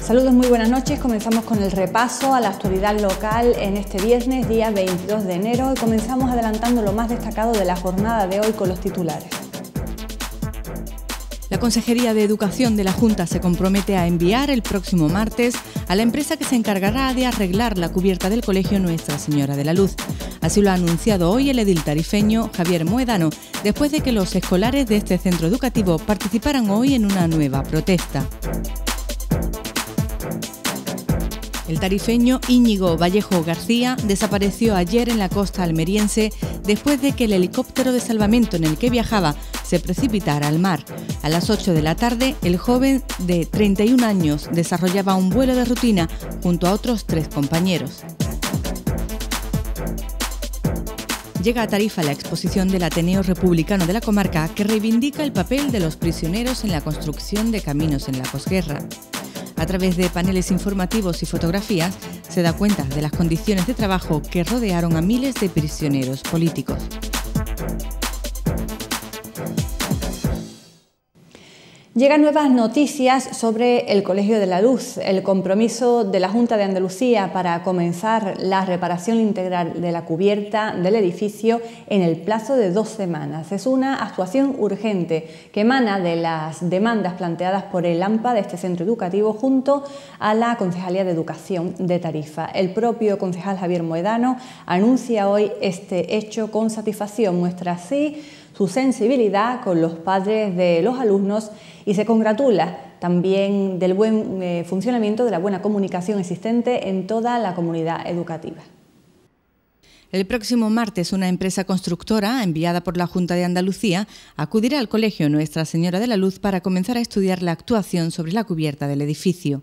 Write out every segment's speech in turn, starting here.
Saludos, muy buenas noches. Comenzamos con el repaso a la actualidad local en este viernes, día 22 de enero, y comenzamos adelantando lo más destacado de la jornada de hoy con los titulares. La Consejería de Educación de la Junta se compromete a enviar el próximo martes a la empresa que se encargará de arreglar la cubierta del colegio Nuestra Señora de la Luz. Así lo ha anunciado hoy el edil tarifeño Javier Muedano, después de que los escolares de este centro educativo participaran hoy en una nueva protesta. El tarifeño Íñigo Vallejo García desapareció ayer en la costa almeriense después de que el helicóptero de salvamento en el que viajaba se precipitara al mar. A las 8 de la tarde, el joven de 31 años desarrollaba un vuelo de rutina junto a otros tres compañeros. Llega a Tarifa la exposición del Ateneo Republicano de la Comarca que reivindica el papel de los prisioneros en la construcción de caminos en la posguerra a través de paneles informativos y fotografías, se da cuenta de las condiciones de trabajo que rodearon a miles de prisioneros políticos. Llegan nuevas noticias sobre el Colegio de la Luz, el compromiso de la Junta de Andalucía para comenzar la reparación integral de la cubierta del edificio en el plazo de dos semanas. Es una actuación urgente que emana de las demandas planteadas por el AMPA de este centro educativo junto a la Concejalía de Educación de Tarifa. El propio concejal Javier Moedano anuncia hoy este hecho con satisfacción, muestra así su sensibilidad con los padres de los alumnos y se congratula también del buen eh, funcionamiento de la buena comunicación existente en toda la comunidad educativa. El próximo martes, una empresa constructora enviada por la Junta de Andalucía acudirá al colegio Nuestra Señora de la Luz para comenzar a estudiar la actuación sobre la cubierta del edificio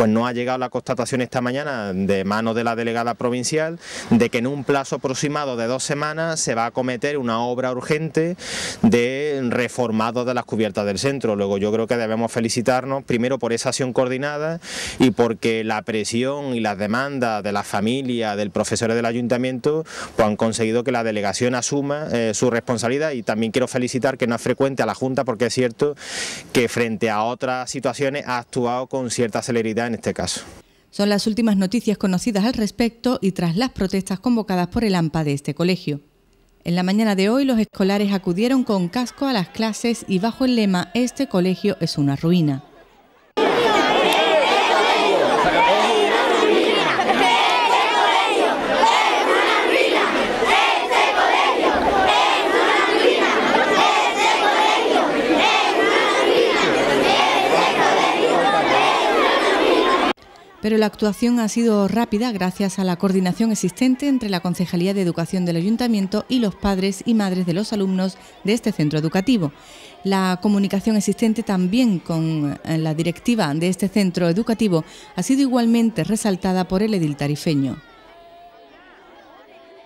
pues no ha llegado la constatación esta mañana de manos de la delegada provincial de que en un plazo aproximado de dos semanas se va a cometer una obra urgente de reformado de las cubiertas del centro. Luego yo creo que debemos felicitarnos primero por esa acción coordinada y porque la presión y las demandas de la familia, del profesor del ayuntamiento, pues han conseguido que la delegación asuma eh, su responsabilidad y también quiero felicitar que no es frecuente a la Junta porque es cierto que frente a otras situaciones ha actuado con cierta celeridad en este caso. Son las últimas noticias conocidas al respecto y tras las protestas convocadas por el AMPA de este colegio. En la mañana de hoy los escolares acudieron con casco a las clases y bajo el lema Este colegio es una ruina. pero la actuación ha sido rápida gracias a la coordinación existente entre la Concejalía de Educación del Ayuntamiento y los padres y madres de los alumnos de este centro educativo. La comunicación existente también con eh, la directiva de este centro educativo ha sido igualmente resaltada por el edil tarifeño.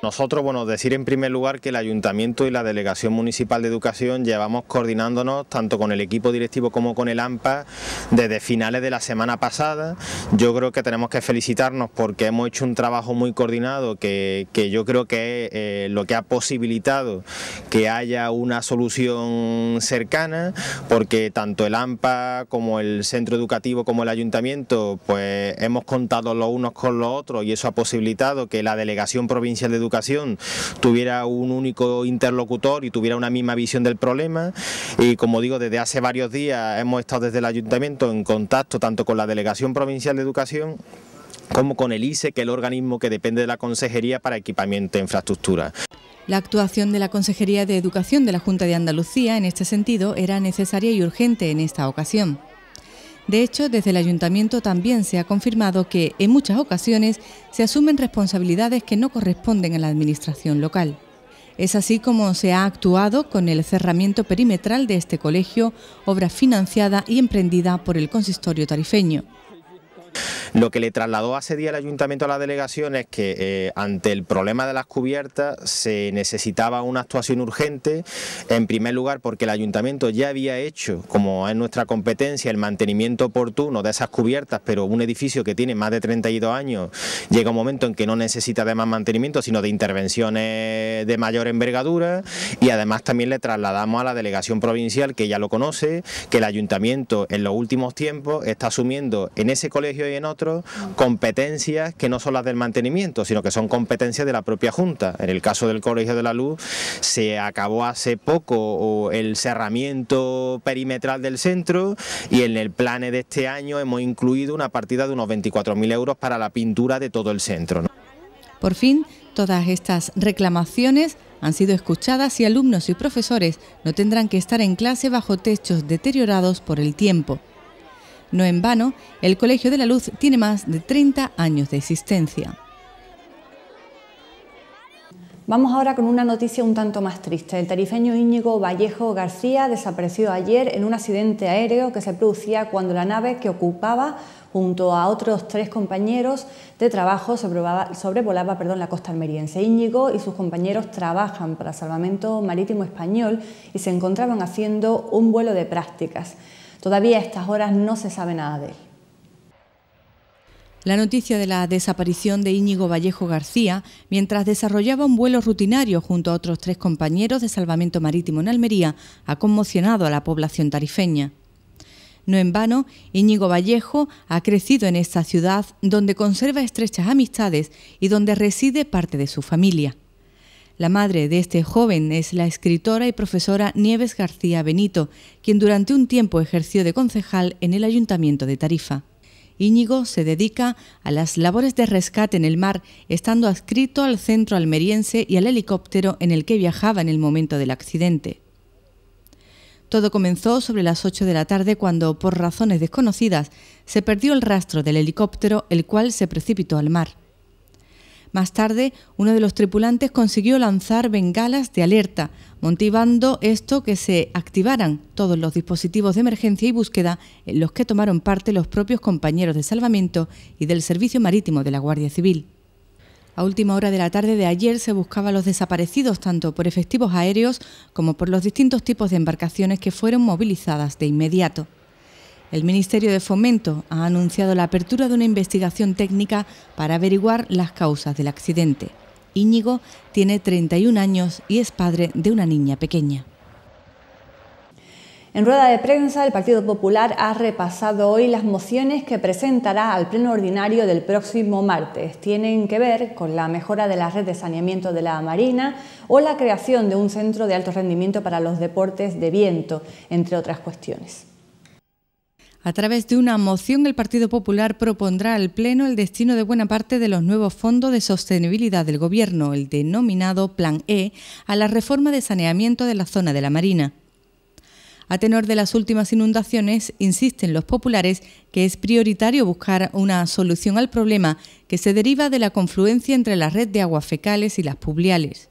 Nosotros, bueno, decir en primer lugar que el Ayuntamiento y la Delegación Municipal de Educación llevamos coordinándonos tanto con el equipo directivo como con el AMPA desde finales de la semana pasada. Yo creo que tenemos que felicitarnos porque hemos hecho un trabajo muy coordinado que, yo creo que es eh, lo que ha posibilitado que haya una solución cercana porque tanto el AMPA como el centro educativo como el Ayuntamiento pues hemos contado los unos con los otros y eso ha posibilitado que la Delegación Provincial de Educación tuviera un único interlocutor y tuviera una misma visión del problema y como digo desde hace varios días hemos estado desde el ayuntamiento en contacto tanto con la Delegación Provincial de Educación como con el ICE, que es el organismo que depende de la Consejería para Equipamiento e Infraestructura. La actuación de la Consejería de Educación de la Junta de Andalucía en este sentido era necesaria y urgente en esta ocasión. De hecho, desde el ayuntamiento también se ha confirmado que en muchas ocasiones se asumen responsabilidades que no corresponden a la administración local. Es así como se ha actuado con el cerramiento perimetral de este colegio, obra financiada y emprendida por el consistorio tarifeño. Lo que le trasladó hace día el ayuntamiento a la delegación es que eh, ante el problema de las cubiertas se necesitaba una actuación urgente, en primer lugar porque el ayuntamiento ya había hecho, como es nuestra competencia, el mantenimiento oportuno de esas cubiertas, pero un edificio que tiene más de 32 años llega un momento en que no necesita de más mantenimiento, sino de intervenciones de mayor envergadura y además también le trasladamos a la delegación provincial que ya lo conoce, que el ayuntamiento en los últimos tiempos está asumiendo en ese colegio y en otro competencias que no son las del mantenimiento, sino que son competencias de la propia Junta. En el caso del Colegio de la Luz se acabó hace poco el cerramiento perimetral del centro y en el plan de este año hemos incluido una partida de unos 24.000 euros para la pintura de todo el centro. Por fin, todas estas reclamaciones han sido escuchadas y alumnos y profesores no tendrán que estar en clase bajo techos deteriorados por el tiempo. No en vano, el Colegio de la Luz tiene más de 30 años de existencia. Vamos ahora con una noticia un tanto más triste. El tarifeño Íñigo Vallejo García desapareció ayer en un accidente aéreo que se producía cuando la nave que ocupaba junto a otros tres compañeros de trabajo sobrevolaba, la costa almeriense. Íñigo y sus compañeros trabajan para Salvamento Marítimo Español y se encontraban haciendo un vuelo de prácticas. Todavía a estas horas no se sabe nada de él. La noticia de la desaparición de Íñigo Vallejo García, mientras desarrollaba un vuelo rutinario junto a otros tres compañeros de salvamento marítimo en Almería, ha conmocionado a la población tarifeña. No en vano, Íñigo Vallejo ha crecido en esta ciudad donde conserva estrechas amistades y donde reside parte de su familia. La madre de este joven es la escritora y profesora Nieves García Benito, quien durante un tiempo ejerció de concejal en el Ayuntamiento de Tarifa. Íñigo se dedica a las labores de rescate en el mar, estando adscrito al centro almeriense y al helicóptero en el que viajaba en el momento del accidente. Todo comenzó sobre las 8 de la tarde cuando, por razones desconocidas, se perdió el rastro del helicóptero, el cual se precipitó al mar. Más tarde, uno de los tripulantes consiguió lanzar bengalas de alerta, motivando esto que se activaran todos los dispositivos de emergencia y búsqueda en los que tomaron parte los propios compañeros de salvamento y del Servicio Marítimo de la Guardia Civil. A última hora de la tarde de ayer se buscaba a los desaparecidos tanto por efectivos aéreos como por los distintos tipos de embarcaciones que fueron movilizadas de inmediato. El Ministerio de Fomento ha anunciado la apertura de una investigación técnica para averiguar las causas del accidente. Íñigo tiene 31 años y es padre de una niña pequeña. En rueda de prensa, el Partido Popular ha repasado hoy las mociones que presentará al Pleno Ordinario del próximo martes. Tienen que ver con la mejora de la red de saneamiento de la Marina o la creación de un centro de alto rendimiento para los deportes de viento, entre otras cuestiones. A través de una moción, el Partido Popular propondrá al Pleno el destino de buena parte de los nuevos fondos de sostenibilidad del Gobierno, el denominado Plan E, a la reforma de saneamiento de la zona de la Marina. A tenor de las últimas inundaciones, insisten los populares que es prioritario buscar una solución al problema que se deriva de la confluencia entre la red de aguas fecales y las publiales.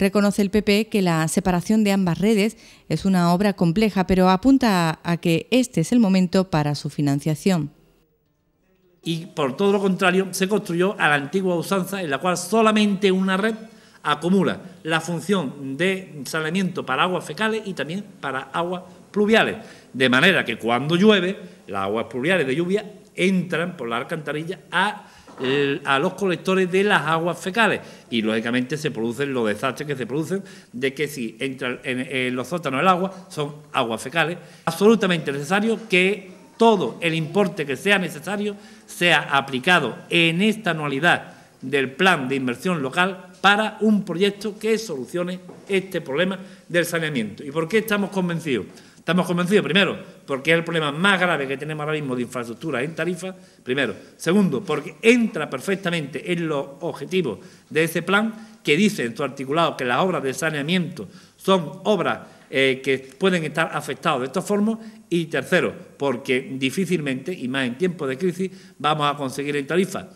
Reconoce el PP que la separación de ambas redes es una obra compleja, pero apunta a que este es el momento para su financiación. Y por todo lo contrario, se construyó a la antigua usanza en la cual solamente una red acumula la función de saneamiento para aguas fecales y también para aguas pluviales, de manera que cuando llueve, las aguas pluviales de lluvia entran por la alcantarilla a a los colectores de las aguas fecales. Y lógicamente se producen los desastres que se producen de que si entra en, en los sótanos el agua, son aguas fecales. Absolutamente necesario que todo el importe que sea necesario sea aplicado en esta anualidad del plan de inversión local para un proyecto que solucione este problema del saneamiento. ¿Y por qué estamos convencidos? Estamos convencidos, primero, porque es el problema más grave que tenemos ahora mismo de infraestructura en Tarifa, primero. Segundo, porque entra perfectamente en los objetivos de ese plan que dice en su articulado que las obras de saneamiento son obras eh, que pueden estar afectadas de esta forma. Y tercero, porque difícilmente, y más en tiempos de crisis, vamos a conseguir en Tarifa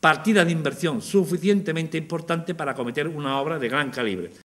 Partida de inversión suficientemente importante para cometer una obra de gran calibre.